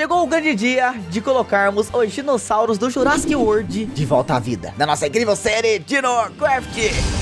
Chegou o grande dia de colocarmos os dinossauros do Jurassic World de volta à vida. Na nossa incrível série DinoCraft!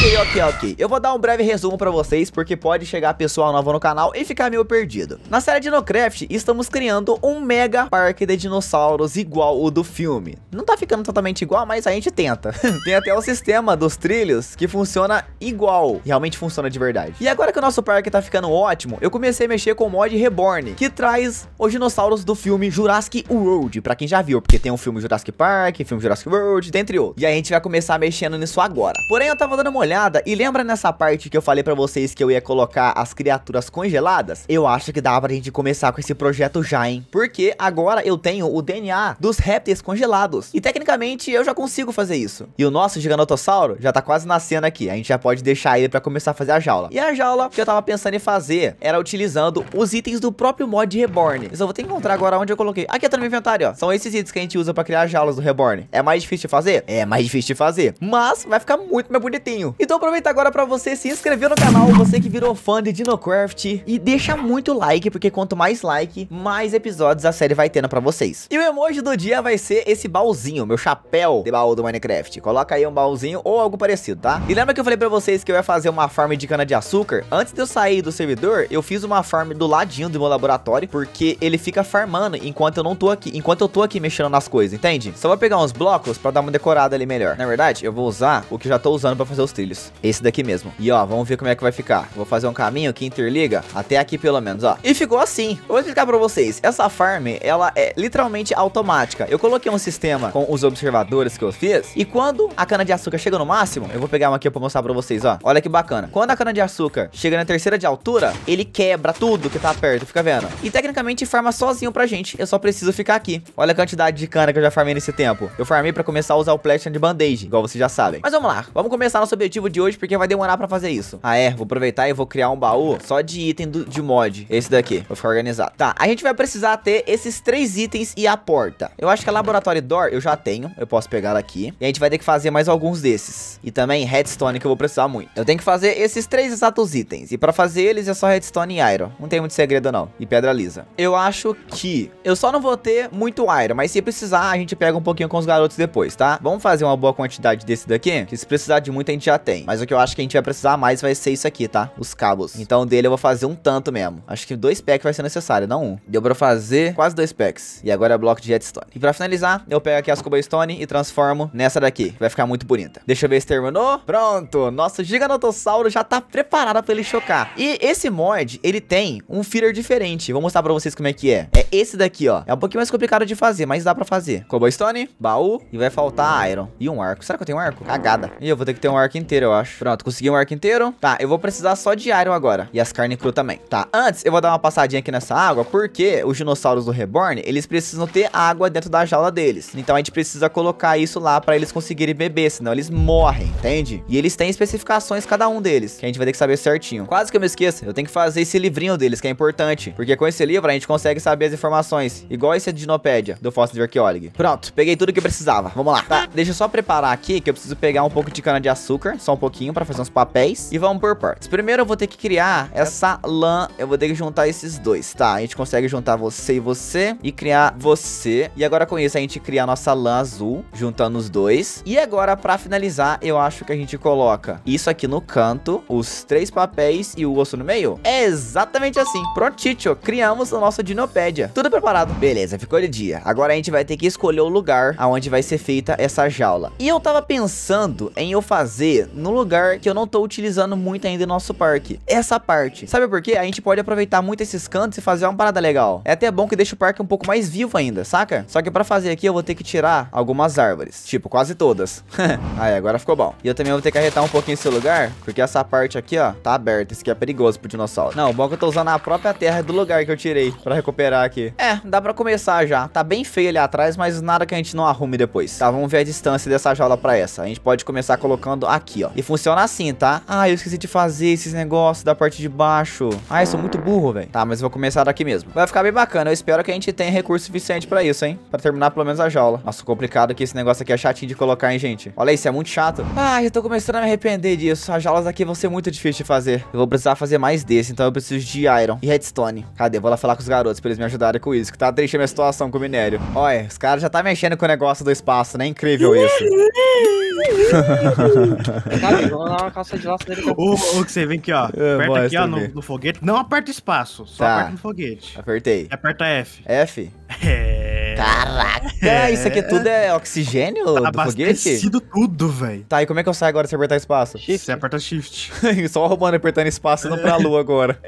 Ok, ok, ok. Eu vou dar um breve resumo pra vocês, porque pode chegar pessoal novo no canal e ficar meio perdido. Na série Dinocraft, estamos criando um mega parque de dinossauros igual o do filme. Não tá ficando totalmente igual, mas a gente tenta. Tem até o sistema dos trilhos que funciona igual. Realmente funciona de verdade. E agora que o nosso parque tá ficando ótimo, eu comecei a mexer com o mod Reborn, que traz os dinossauros do filme Jurassic World, pra quem já viu, porque tem o um filme Jurassic Park, filme Jurassic World, dentre outros. E a gente vai começar mexendo nisso agora. Porém, eu tava dando uma olhada olhada e lembra nessa parte que eu falei pra vocês que eu ia colocar as criaturas congeladas? Eu acho que dá pra gente começar com esse projeto já, hein? Porque agora eu tenho o DNA dos répteis congelados. E tecnicamente eu já consigo fazer isso. E o nosso giganotossauro já tá quase nascendo aqui. A gente já pode deixar ele pra começar a fazer a jaula. E a jaula que eu tava pensando em fazer era utilizando os itens do próprio mod Reborn. Eu só vou ter que encontrar agora onde eu coloquei. Aqui tá no meu inventário, ó. São esses itens que a gente usa pra criar jaulas do Reborn. É mais difícil de fazer? É mais difícil de fazer. Mas vai ficar muito mais bonitinho. Então aproveita agora para você se inscrever no canal, você que virou fã de DinoCraft e deixa muito like, porque quanto mais like, mais episódios a série vai tendo para vocês. E o emoji do dia vai ser esse baúzinho, meu chapéu de baú do Minecraft. Coloca aí um baúzinho ou algo parecido, tá? E lembra que eu falei para vocês que eu ia fazer uma farm de cana-de-açúcar? Antes de eu sair do servidor, eu fiz uma farm do ladinho do meu laboratório, porque ele fica farmando enquanto eu não tô aqui, enquanto eu tô aqui mexendo nas coisas, entende? Só vou pegar uns blocos para dar uma decorada ali melhor. Na verdade, eu vou usar o que já tô usando para fazer os trilhos. Esse daqui mesmo. E ó, vamos ver como é que vai ficar. Vou fazer um caminho que interliga até aqui pelo menos, ó. E ficou assim. vou explicar pra vocês. Essa farm, ela é literalmente automática. Eu coloquei um sistema com os observadores que eu fiz. E quando a cana-de-açúcar chega no máximo, eu vou pegar uma aqui pra mostrar pra vocês, ó. Olha que bacana. Quando a cana-de-açúcar chega na terceira de altura, ele quebra tudo que tá perto, fica vendo? E tecnicamente farma sozinho pra gente. Eu só preciso ficar aqui. Olha a quantidade de cana que eu já farmei nesse tempo. Eu farmei pra começar a usar o Platinum de Bandage, igual vocês já sabem. Mas vamos lá. Vamos começar nosso objetivo objetivo de hoje, porque vai demorar pra fazer isso. Ah, é, vou aproveitar e vou criar um baú só de item do, de mod, esse daqui. Vou ficar organizado. Tá, a gente vai precisar ter esses três itens e a porta. Eu acho que a Laboratório Door eu já tenho, eu posso pegar ela aqui. E a gente vai ter que fazer mais alguns desses. E também redstone, que eu vou precisar muito. Eu tenho que fazer esses três exatos itens. E pra fazer eles é só redstone e iron. Não tem muito segredo, não. E pedra lisa. Eu acho que... Eu só não vou ter muito iron, mas se precisar, a gente pega um pouquinho com os garotos depois, tá? Vamos fazer uma boa quantidade desse daqui, que se precisar de muito a gente já tem tem. Mas o que eu acho que a gente vai precisar mais vai ser isso aqui, tá? Os cabos. Então dele eu vou fazer um tanto mesmo. Acho que dois packs vai ser necessário, não um. Deu pra fazer quase dois packs. E agora é bloco de jetstone. E pra finalizar, eu pego aqui as cobblestone e transformo nessa daqui. Vai ficar muito bonita. Deixa eu ver se terminou. Pronto. Nosso giganotossauro já tá preparado pra ele chocar. E esse mod, ele tem um feeder diferente. Vou mostrar pra vocês como é que é. É esse daqui, ó. É um pouquinho mais complicado de fazer, mas dá pra fazer. Cobblestone, baú e vai faltar iron. E um arco. Será que eu tenho um arco? Cagada. E eu vou ter que ter um arco inteiro inteiro, eu acho. Pronto, consegui um arco inteiro. Tá, eu vou precisar só de iron agora. E as carnes cru também. Tá, antes eu vou dar uma passadinha aqui nessa água, porque os dinossauros do Reborn, eles precisam ter água dentro da jaula deles. Então a gente precisa colocar isso lá pra eles conseguirem beber, senão eles morrem, entende? E eles têm especificações cada um deles, que a gente vai ter que saber certinho. Quase que eu me esqueça, eu tenho que fazer esse livrinho deles, que é importante. Porque com esse livro a gente consegue saber as informações, igual esse de Dinopédia, do Fóssil de Arqueólogo. Pronto, peguei tudo que precisava. Vamos lá. Tá, deixa eu só preparar aqui, que eu preciso pegar um pouco de cana-de-açúcar só um pouquinho pra fazer uns papéis. E vamos por partes. Primeiro eu vou ter que criar essa lã, eu vou ter que juntar esses dois, tá? A gente consegue juntar você e você e criar você. E agora com isso a gente cria a nossa lã azul, juntando os dois. E agora pra finalizar, eu acho que a gente coloca isso aqui no canto, os três papéis e o osso no meio. É exatamente assim. Prontinho, criamos a nossa dinopédia. Tudo preparado. Beleza, ficou de dia. Agora a gente vai ter que escolher o lugar aonde vai ser feita essa jaula. E eu tava pensando em eu fazer no lugar que eu não tô utilizando muito ainda em nosso parque. Essa parte. Sabe por quê? A gente pode aproveitar muito esses cantos e fazer uma parada legal. É até bom que deixa o parque um pouco mais vivo ainda, saca? Só que pra fazer aqui eu vou ter que tirar algumas árvores. Tipo, quase todas. Aí, agora ficou bom. E eu também vou ter que arretar um pouquinho esse lugar, porque essa parte aqui, ó, tá aberta. Isso aqui é perigoso pro dinossauro. Não, o bom é que eu tô usando a própria terra do lugar que eu tirei pra recuperar aqui. É, dá pra começar já. Tá bem feio ali atrás, mas nada que a gente não arrume depois. Tá, vamos ver a distância dessa jaula pra essa. A gente pode começar colocando aqui ó. E funciona assim, tá? Ah, eu esqueci de fazer esses negócios da parte de baixo. Ah, eu sou muito burro, velho. Tá, mas eu vou começar daqui mesmo. Vai ficar bem bacana. Eu espero que a gente tenha recurso suficiente pra isso, hein? Pra terminar pelo menos a jaula. Nossa, complicado que esse negócio aqui é chatinho de colocar, hein, gente? Olha isso, é muito chato. Ah, eu tô começando a me arrepender disso. As jaulas aqui vão ser muito difíceis de fazer. Eu vou precisar fazer mais desse, então eu preciso de iron e redstone. Cadê? Vou lá falar com os garotos pra eles me ajudarem com isso, que tá triste a minha situação com o minério. Olha, os caras já tá mexendo com o negócio do espaço, né? Incrível isso. Vamos dar uma calça de laço dele. O, que você vem aqui, ó. É, aperta aqui, ó, no, no, foguete. Não aperta espaço, só tá. aperta no foguete. Apertei. E aperta F. F? É. É. Caraca, isso aqui é tudo é oxigênio tá do foguete? tudo, velho. Tá, e como é que eu saio agora se apertar espaço? Shift. Você aperta shift. Só roubando apertando espaço indo pra lua agora.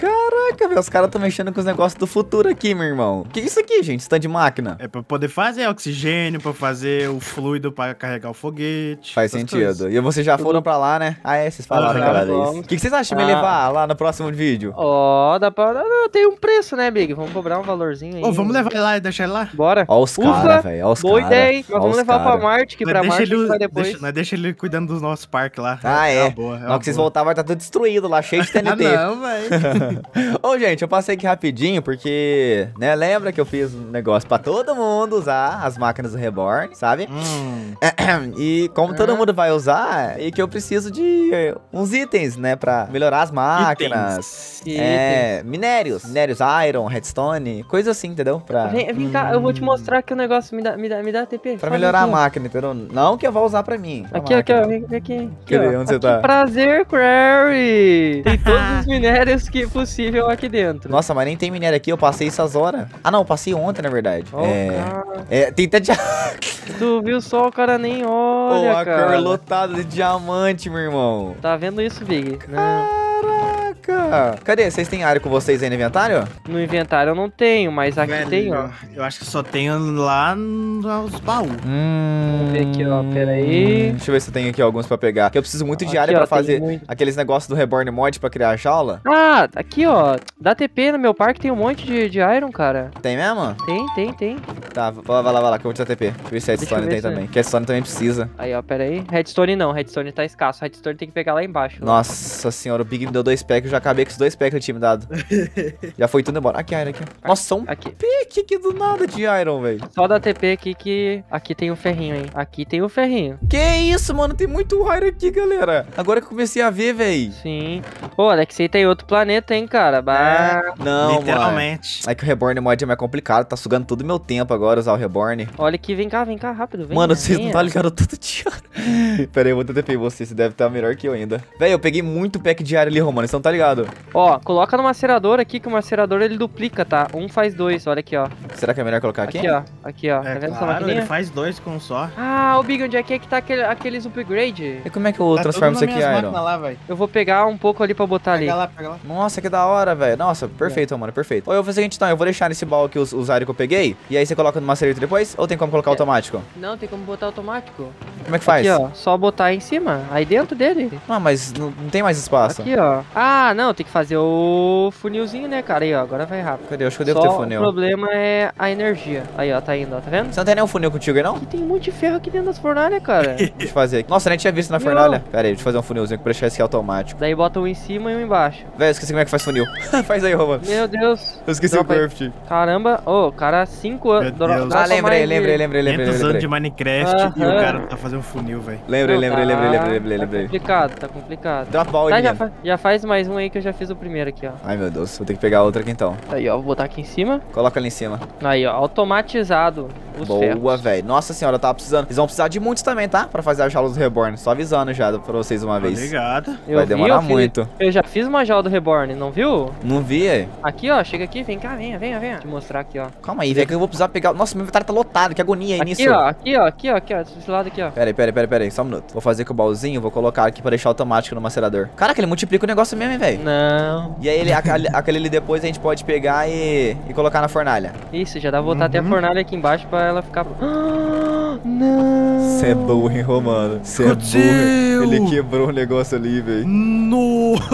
Caraca, velho, os caras estão mexendo com os negócios do futuro aqui, meu irmão. Que isso aqui, gente? Stand de máquina. É pra poder fazer oxigênio, pra fazer o fluido pra carregar o foguete. Faz sentido. coisas. E vocês já foram pra lá, né? Ah, é, vocês falaram, Aham. cara, né, disso. O que, vocês acham de me ah. levar lá no próximo vídeo? Ó, dá pra. tem um preço, né, Big? Vamos cobrar um valorzinho aí. Ô, vamos levar lá e deixar lá. Bora. Olha os caras, velho. Olha os caras. Boa ideia, hein? Nós vamos levar cara. pra Marte, que nós pra Marte ele, vai depois. Deixa, deixa ele cuidando dos nossos parques lá. Ah, é. é boa, é que vocês voltarem, vai tá estar tudo destruído lá, cheio de TNT. ah, não, velho. Ô, gente, eu passei aqui rapidinho, porque, né, lembra que eu fiz um negócio pra todo mundo usar as máquinas do Reborn, sabe? Hum. E como todo uhum. mundo vai usar, e é que eu preciso de eh, uns itens, né, pra melhorar as máquinas. Itens. É, itens. minérios. Minérios Iron, Redstone, coisa assim, entendeu? Pra... Vem, vem cá, eu vou te hum. mostrar que o negócio me dá, me dá, me dá TP. Pra melhorar aqui. a máquina, entendeu? Não que eu vou usar pra mim. aqui, aqui, ó, aqui, aqui. Cadê? Onde você tá? Prazer, Query! Tem todos os minérios que é possível aqui dentro. Nossa, mas nem tem minério aqui, eu passei essas horas. Ah, não, passei ontem, na verdade. Oh, é... Cara. é. Tem até Tu viu só, o cara nem olha, oh, a cara. lotada de diamante, meu irmão. Tá vendo isso, Big? Caraca! Cadê? Vocês têm área com vocês aí no inventário? No inventário eu não tenho, mas aqui Velho, tem, ó. Eu acho que só tenho lá nos baús. Hum... Vamos ver aqui, ó. Pera aí. Deixa eu ver se eu tenho aqui alguns pra pegar. Que eu preciso muito de área aqui, pra fazer aqueles negócios do Reborn Mod pra criar a jaula. Ah, aqui, ó. Dá TP no meu parque, tem um monte de, de iron, cara. Tem mesmo? Tem, tem, tem. Tá, vai lá, vai lá, vai lá, que eu vou te dar TP. Deixa eu ver se a redstone tem é. também. Que a redstone também precisa. Aí, ó, pera aí. Redstone não, redstone tá escasso. Redstone tem que pegar lá embaixo. Nossa ó. senhora, o Big me deu dois packs e já acabei com os dois packs do time dado. Já foi tudo embora. Aqui, Iron, aqui. Nossa, só um aqui. pique aqui do nada de Iron, velho. Só da TP aqui que... Aqui tem o um ferrinho, hein. Aqui tem o um ferrinho. Que isso, mano. Tem muito Iron aqui, galera. Agora que eu comecei a ver, velho. Sim. Pô, que você tem outro planeta, hein, cara. Bah... É, não, Literalmente. Mano. É que o Reborn mod é mais complicado. Tá sugando todo o meu tempo agora usar o Reborn. Olha aqui, vem cá, vem cá, rápido. Vem, mano, vocês não tá é. ligado todo dia. Pera aí, eu vou TP em você. Você deve estar tá melhor que eu ainda. Velho, eu peguei muito pack de Iron ali, Romano. Você não tá ligado. Ó, coloca no macerador aqui, que o macerador ele duplica, tá? Um faz dois, olha aqui, ó. Será que é melhor colocar aqui? Aqui, ó. Aqui, ó. É, tá vendo claro, essa ele faz dois com um só. Ah, o Big, onde é que, é que tá aquele, aqueles upgrade? E como é que eu tá transformo isso aqui, Iron? Lá, eu vou pegar um pouco ali pra botar pega ali. Lá, pega lá. Nossa, que da hora, velho. Nossa, perfeito, é. mano, perfeito. Ou eu vou fazer o seguinte, então, eu vou deixar nesse baú aqui os, os Iron que eu peguei, e aí você coloca no macerador depois, ou tem como colocar automático? Não, tem como botar automático. Como é que faz? Aqui, ó, só botar em cima, aí dentro dele. Ah, mas não, não tem mais espaço. Aqui, ó. Ah, não, não, tem que fazer o funilzinho, né, cara? Aí, ó, agora vai rápido. Cadê? acho que eu devo Só ter funil. o problema é a energia. Aí, ó, tá indo, ó, tá vendo? Você não tem nenhum funil contigo aí, não? Aqui tem um monte de ferro aqui dentro das fornalhas, né, cara. deixa eu fazer aqui. Nossa, nem tinha visto na não. fornalha. Pera aí, deixa eu fazer um funilzinho pra deixar esse automático. Daí bota um em cima e um embaixo. Véi, esqueci como é que faz funil. faz aí, Roma. Meu Deus. Eu esqueci Dropa o craft. Aí. Caramba, ô, oh, cara, 5 anos. Ah, lembrei, lembrei, lembrei, lembrei. 500 anos de Minecraft uh -huh. e o cara tá fazendo funil, velho. Lembrei, lembrei, lembrei, lembrei, lembrei. Tá complicado, tá complicado. Dá pau, tá, já, fa já faz mais um aí que eu eu já fiz o primeiro aqui, ó. Ai, meu Deus, vou ter que pegar outra aqui então. Aí, ó, vou botar aqui em cima. Coloca ali em cima. Aí, ó, automatizado os Boa, velho. Nossa senhora, eu tava precisando. Eles vão precisar de muitos também, tá? Pra fazer a jaula do Reborn. Só avisando já pra vocês uma vez. Obrigado. Eu Vai vi, demorar eu muito. Fiz, eu já fiz uma jaula do Reborn, não viu? Não vi, aí. Aqui, ó, chega aqui, vem cá, venha, venha, venha. Vou te mostrar aqui, ó. Calma aí, velho, que eu vou precisar pegar... Nossa, meu inventário tá lotado, que agonia aí aqui, nisso. Ó, aqui, ó, aqui, ó, aqui, ó, desse lado aqui, ó. Pera aí, pera aí, pera aí, só um minuto. Vou fazer com o baúzinho, vou colocar aqui pra deixar automático no macerador. Caraca, ele multiplica o negócio mesmo, hein, velho não. E aí ele, aquele, aquele ali depois a gente pode pegar e, e colocar na fornalha. Isso, já dá pra botar uhum. até a uhum. fornalha aqui embaixo pra ela ficar... Ah, não! Você é burro, hein, Romano? Você é burro. Ele quebrou um negócio ali, velho. No!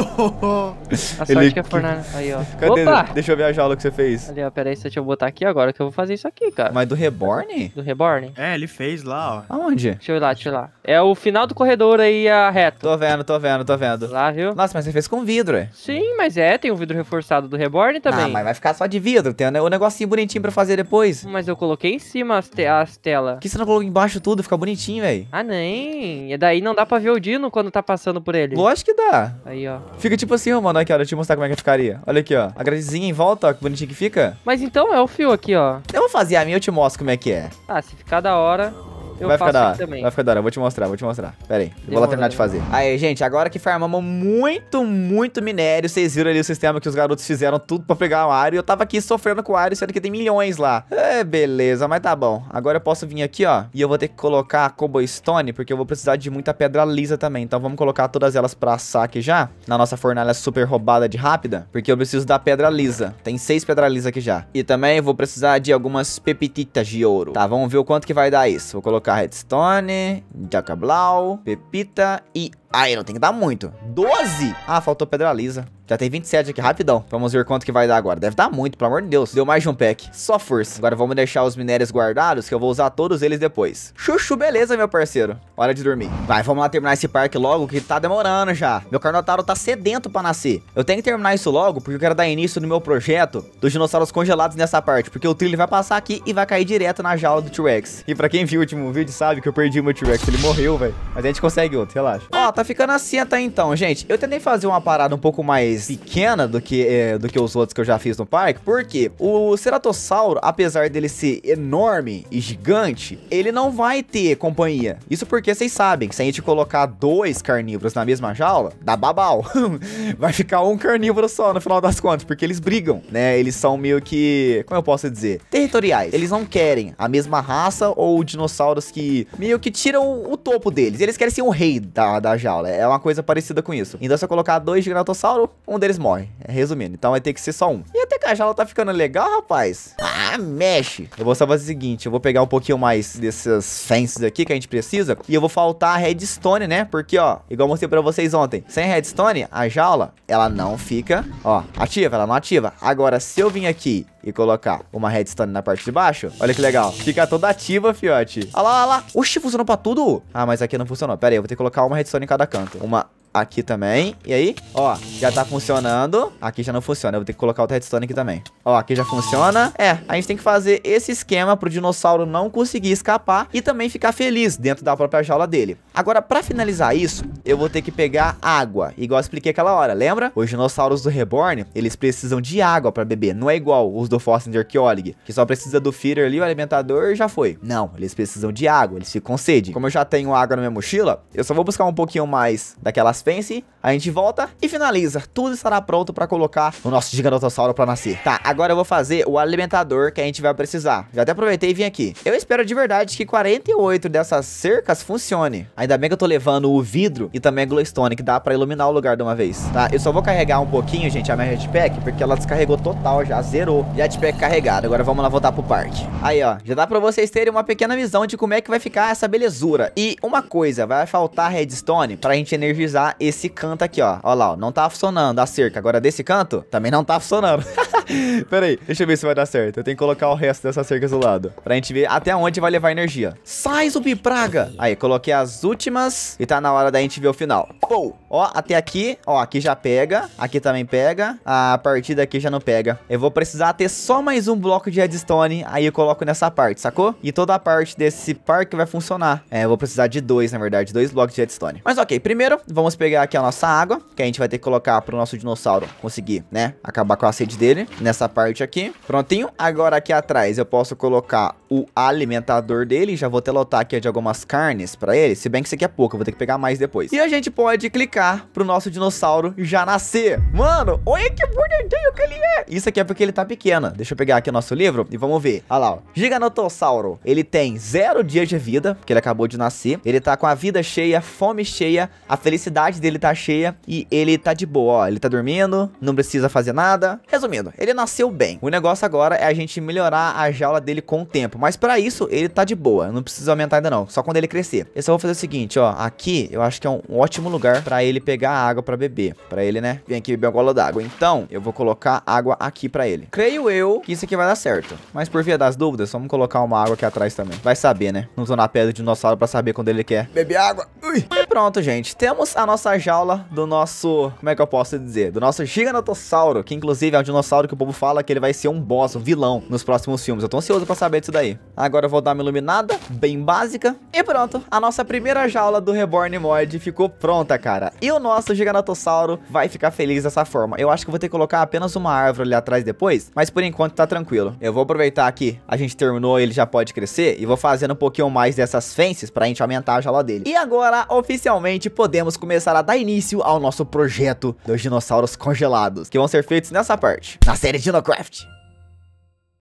A sorte ele... que é a fornalha. Aí, ó. Cadê? Opa! Deixa eu ver a jaula que você fez. Ali, ó, pera deixa eu botar aqui agora que eu vou fazer isso aqui, cara. Mas do Reborn? Do Reborn. É, ele fez lá, ó. Aonde? Deixa eu ir lá, deixa eu ir lá. É o final do corredor aí, a reta. Tô vendo, tô vendo, tô vendo. Lá, viu? Nossa, mas você fez com vidro, é. Sim, mas é, tem o vidro reforçado do Reborn também. Ah, mas vai ficar só de vidro, tem o um negocinho bonitinho pra fazer depois. Mas eu coloquei em cima as, te as telas. Por que você não colocou embaixo tudo? Fica bonitinho, velho. Ah, nem. E daí não dá pra ver o Dino quando tá passando por ele. Lógico que dá. Aí, ó. Fica tipo assim, ó, mano, aqui, ó, deixa eu te mostrar como é que ficaria. Olha aqui, ó, a gradezinha em volta, ó, que bonitinho que fica. Mas então é o fio aqui, ó. Eu vou fazer a minha, eu te mostro como é que é. Ah, se ficar da hora... Eu vai ficar da hora. Vai ficar da hora. Vou te mostrar, vou te mostrar. Pera aí. Demorou, vou lá terminar demorou. de fazer. Aí, gente, agora que farmamos muito, muito minério, vocês viram ali o sistema que os garotos fizeram tudo pra pegar o área. E eu tava aqui sofrendo com o área, sendo que tem milhões lá. É, beleza, mas tá bom. Agora eu posso vir aqui, ó. E eu vou ter que colocar a cobblestone, porque eu vou precisar de muita pedra lisa também. Então vamos colocar todas elas pra assar aqui já. Na nossa fornalha super roubada de rápida. Porque eu preciso da pedra lisa. Tem seis pedra lisa aqui já. E também vou precisar de algumas pepititas de ouro. Tá, vamos ver o quanto que vai dar isso. Vou colocar colocar redstone, jacablau, pepita e Aí não tem que dar muito. 12? Ah, faltou pedra lisa. Já tem 27 aqui, rapidão. Vamos ver quanto que vai dar agora. Deve dar muito, pelo amor de Deus. Deu mais de um pack. Só força. Agora vamos deixar os minérios guardados, que eu vou usar todos eles depois. Chuchu, beleza, meu parceiro. Hora de dormir. Vai, vamos lá terminar esse parque logo, que tá demorando já. Meu Carnotauro tá sedento pra nascer. Eu tenho que terminar isso logo, porque eu quero dar início no meu projeto dos dinossauros congelados nessa parte, porque o trilho vai passar aqui e vai cair direto na jaula do T-Rex. E pra quem viu o último vídeo sabe que eu perdi o meu T-Rex. Ele morreu, velho. Mas a gente consegue outro, relaxa. Ó, tá ficando assim até então, gente. Eu tentei fazer uma parada um pouco mais pequena do que, é, do que os outros que eu já fiz no parque, porque o Ceratossauro, apesar dele ser enorme e gigante, ele não vai ter companhia. Isso porque vocês sabem que se a gente colocar dois carnívoros na mesma jaula, dá babau. vai ficar um carnívoro só no final das contas, porque eles brigam, né? Eles são meio que, como eu posso dizer, territoriais. Eles não querem a mesma raça ou dinossauros que meio que tiram o topo deles. Eles querem ser o rei da, da jaula aula. É uma coisa parecida com isso. Então, se eu colocar dois gigantossauro, um deles morre. Resumindo, então vai ter que ser só um. E até que a jaula tá ficando legal, rapaz. Ah, mexe. Eu vou só fazer o seguinte, eu vou pegar um pouquinho mais dessas fences aqui que a gente precisa. E eu vou faltar redstone, né? Porque, ó, igual eu mostrei pra vocês ontem. Sem redstone, a jaula, ela não fica, ó, ativa. Ela não ativa. Agora, se eu vim aqui e colocar uma redstone na parte de baixo, olha que legal. Fica toda ativa, fiote. Olha lá, olha lá. Oxi, funcionou pra tudo? Ah, mas aqui não funcionou. Pera aí, eu vou ter que colocar uma redstone em cada canto. Uma aqui também. E aí, ó, já tá funcionando. Aqui já não funciona, eu vou ter que colocar o redstone aqui também. Ó, aqui já funciona. É, a gente tem que fazer esse esquema pro dinossauro não conseguir escapar e também ficar feliz dentro da própria jaula dele. Agora, pra finalizar isso, eu vou ter que pegar água, igual eu expliquei aquela hora, lembra? Os dinossauros do Reborn, eles precisam de água pra beber, não é igual os do Fossinger de Archeolig, que só precisa do feeder ali, o alimentador já foi. Não, eles precisam de água, eles ficam com sede. Como eu já tenho água na minha mochila, eu só vou buscar um pouquinho mais daquelas suspense, a gente volta e finaliza. Tudo estará pronto para colocar o nosso gigantossauro para nascer. Tá, agora eu vou fazer o alimentador que a gente vai precisar. Já até aproveitei e vim aqui. Eu espero de verdade que 48 dessas cercas funcione. Ainda bem que eu tô levando o vidro e também a glowstone, que dá para iluminar o lugar de uma vez, tá? Eu só vou carregar um pouquinho, gente, a minha jetpack, porque ela descarregou total já, zerou. Jetpack carregado. Agora vamos lá voltar pro parque. Aí, ó, já dá para vocês terem uma pequena visão de como é que vai ficar essa belezura. E uma coisa, vai faltar redstone pra gente energizar esse canto aqui, ó. Ó lá, ó. Não tá funcionando a cerca. Agora desse canto, também não tá funcionando. Pera aí, deixa eu ver se vai dar certo. Eu tenho que colocar o resto dessa cerca do lado. Pra gente ver até onde vai levar energia. Sai, zumbi praga! Aí, coloquei as últimas e tá na hora da gente ver o final. Pou! Ó, até aqui. Ó, aqui já pega. Aqui também pega. A partir daqui já não pega. Eu vou precisar ter só mais um bloco de redstone. Aí eu coloco nessa parte, sacou? E toda a parte desse parque vai funcionar. É, eu vou precisar de dois, na verdade. Dois blocos de redstone. Mas ok, primeiro vamos pegar pegar aqui a nossa água, que a gente vai ter que colocar pro nosso dinossauro conseguir, né, acabar com a sede dele, nessa parte aqui. Prontinho. Agora aqui atrás eu posso colocar o alimentador dele, já vou até lotar aqui de algumas carnes pra ele, se bem que isso aqui é pouco, eu vou ter que pegar mais depois. E a gente pode clicar pro nosso dinossauro já nascer. Mano, olha que bonitinho que ele é. Isso aqui é porque ele tá pequeno. Deixa eu pegar aqui o nosso livro e vamos ver. Olha lá, ó. Giganotossauro, ele tem zero dias de vida, porque ele acabou de nascer. Ele tá com a vida cheia, fome cheia, a felicidade dele tá cheia e ele tá de boa, ó. Ele tá dormindo, não precisa fazer nada. Resumindo, ele nasceu bem. O negócio agora é a gente melhorar a jaula dele com o tempo. Mas pra isso, ele tá de boa. Não precisa aumentar ainda não, só quando ele crescer. Eu só vou fazer o seguinte, ó. Aqui, eu acho que é um ótimo lugar pra ele pegar água pra beber. Pra ele, né? Vem aqui beber uma gola d'água. Então, eu vou colocar água aqui pra ele. Creio eu que isso aqui vai dar certo. Mas por via das dúvidas, vamos colocar uma água aqui atrás também. Vai saber, né? Não tô na pedra de dinossauro pra saber quando ele quer beber água. Ui. E pronto, gente. Temos a nossa nossa jaula do nosso, como é que eu posso dizer? Do nosso giganotossauro, que inclusive é um dinossauro que o povo fala que ele vai ser um boss, um vilão nos próximos filmes. Eu tô ansioso pra saber disso daí. Agora eu vou dar uma iluminada, bem básica. E pronto, a nossa primeira jaula do Reborn Mod ficou pronta, cara. E o nosso giganotossauro vai ficar feliz dessa forma. Eu acho que vou ter que colocar apenas uma árvore ali atrás depois, mas por enquanto tá tranquilo. Eu vou aproveitar aqui, a gente terminou, ele já pode crescer, e vou fazendo um pouquinho mais dessas fences pra gente aumentar a jaula dele. E agora, oficialmente, podemos começar começar a dar início ao nosso projeto dos dinossauros congelados, que vão ser feitos nessa parte, na série DinoCraft.